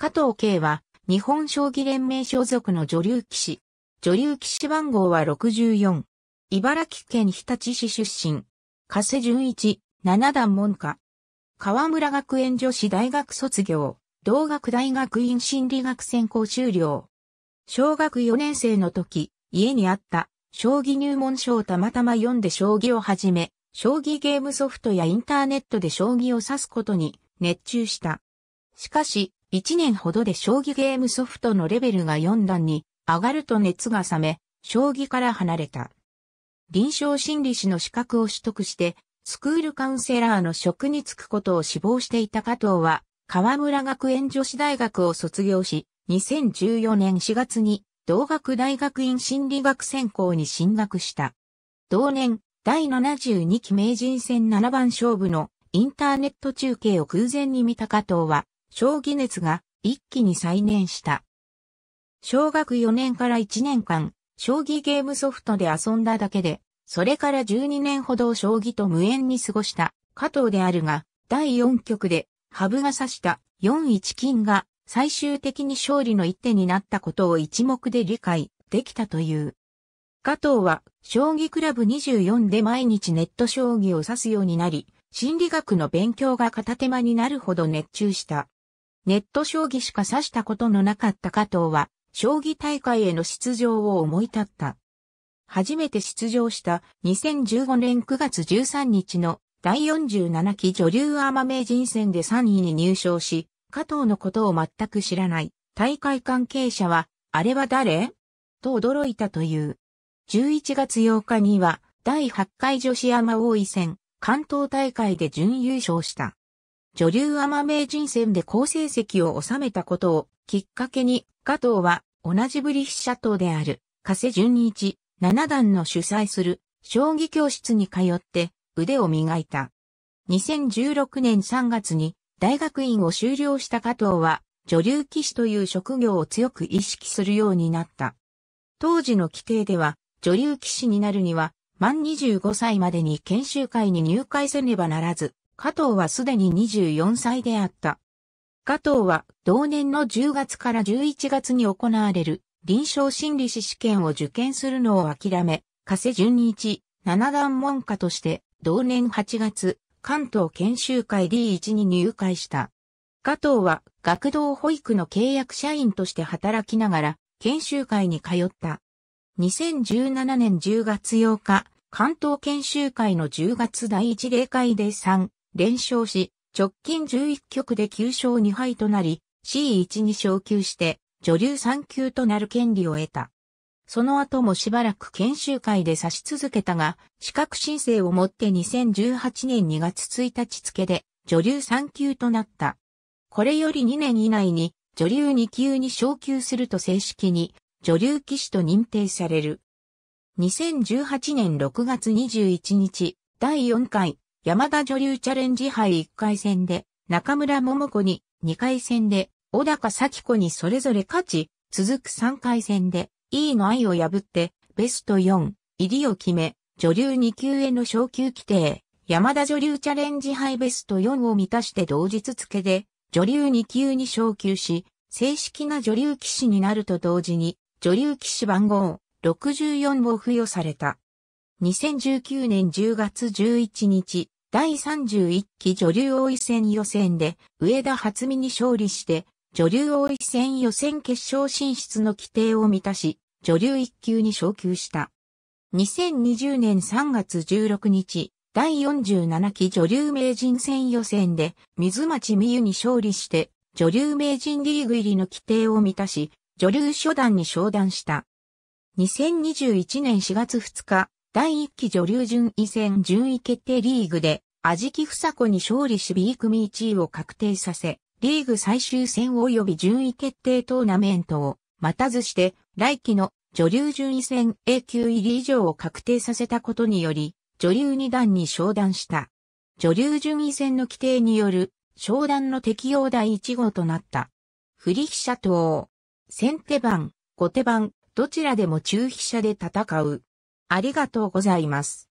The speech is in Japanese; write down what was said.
加藤慶は、日本将棋連盟所属の女流騎士。女流騎士番号は64。茨城県日立市出身。加瀬純一、七段門下。河村学園女子大学卒業。同学大学院心理学専攻修了。小学4年生の時、家にあった、将棋入門書をたまたま読んで将棋を始め、将棋ゲームソフトやインターネットで将棋を指すことに熱中した。しかし、1年ほどで将棋ゲームソフトのレベルが4段に上がると熱が冷め、将棋から離れた。臨床心理士の資格を取得して、スクールカウンセラーの職に就くことを志望していた加藤は、河村学園女子大学を卒業し、2014年4月に同学大学院心理学専攻に進学した。同年、第72期名人戦7番勝負のインターネット中継を偶然に見た加藤は、将棋熱が一気に再燃した。小学4年から1年間、将棋ゲームソフトで遊んだだけで、それから12年ほど将棋と無縁に過ごした加藤であるが、第4局で、ハブが指した4-1金が最終的に勝利の一手になったことを一目で理解できたという。加藤は、将棋クラブ24で毎日ネット将棋を指すようになり、心理学の勉強が片手間になるほど熱中した。ネット将棋しか指したことのなかった加藤は、将棋大会への出場を思い立った。初めて出場した2015年9月13日の第47期女流アマ名人戦で3位に入賞し、加藤のことを全く知らない大会関係者は、あれは誰と驚いたという。11月8日には第8回女子アマ王位戦関東大会で準優勝した。女流アマ名人戦で好成績を収めたことをきっかけに、加藤は同じブリッシャ党である、加瀬純一、七段の主催する将棋教室に通って腕を磨いた。2016年3月に大学院を修了した加藤は、女流騎士という職業を強く意識するようになった。当時の規定では、女流騎士になるには、満25歳までに研修会に入会せねばならず、加藤はすでに24歳であった。加藤は同年の10月から11月に行われる臨床心理士試験を受験するのを諦め、加瀬純一、七段門下として同年8月、関東研修会 D1 に入会した。加藤は学童保育の契約社員として働きながら研修会に通った。2017年10月8日、関東研修会の10月第一例会で3、連勝し、直近11局で9勝2敗となり、C1 に昇級して、女流3級となる権利を得た。その後もしばらく研修会で指し続けたが、資格申請をもって2018年2月1日付で女流3級となった。これより2年以内に女流2級に昇級すると正式に女流騎士と認定される。2018年6月21日、第4回山田女流チャレンジ杯1回戦で、中村桃子に2回戦で、小高咲子にそれぞれ勝ち、続く3回戦で、E の愛を破って、ベスト4、入りを決め、女流2級への昇級規定、山田女流チャレンジ杯ベスト4を満たして同日付で、女流2級に昇級し、正式な女流騎士になると同時に、女流騎士番号64を付与された。2019年10月11日、第31期女流王位戦予選で、上田初美に勝利して、女流王位戦予選決勝進出の規定を満たし、女流1級に昇級した。2020年3月16日、第47期女流名人戦予選で、水町美優に勝利して、女流名人リーグ入りの規定を満たし、女流初段に昇段した。2021年4月2日、第1期女流順位戦順位決定リーグで、安ふ房子に勝利し B 組1位を確定させ、リーグ最終戦及び順位決定トーナメントを待たずして、来期の女流順位戦 A 級入り以上を確定させたことにより、女流二段に昇段した。女流順位戦の規定による昇段の適用第1号となった。振り飛車党。先手番、後手番、どちらでも中飛車で戦う。ありがとうございます。